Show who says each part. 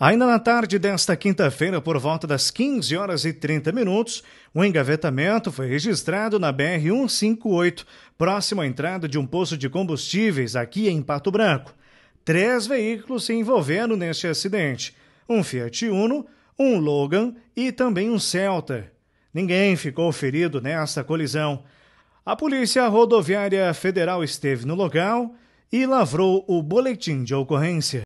Speaker 1: Ainda na tarde desta quinta-feira, por volta das 15 horas e 30 minutos, o um engavetamento foi registrado na BR-158, próximo à entrada de um poço de combustíveis aqui em Pato Branco. Três veículos se envolveram neste acidente: um Fiat Uno, um Logan e também um Celta. Ninguém ficou ferido nesta colisão. A Polícia Rodoviária Federal esteve no local e lavrou o boletim de ocorrência.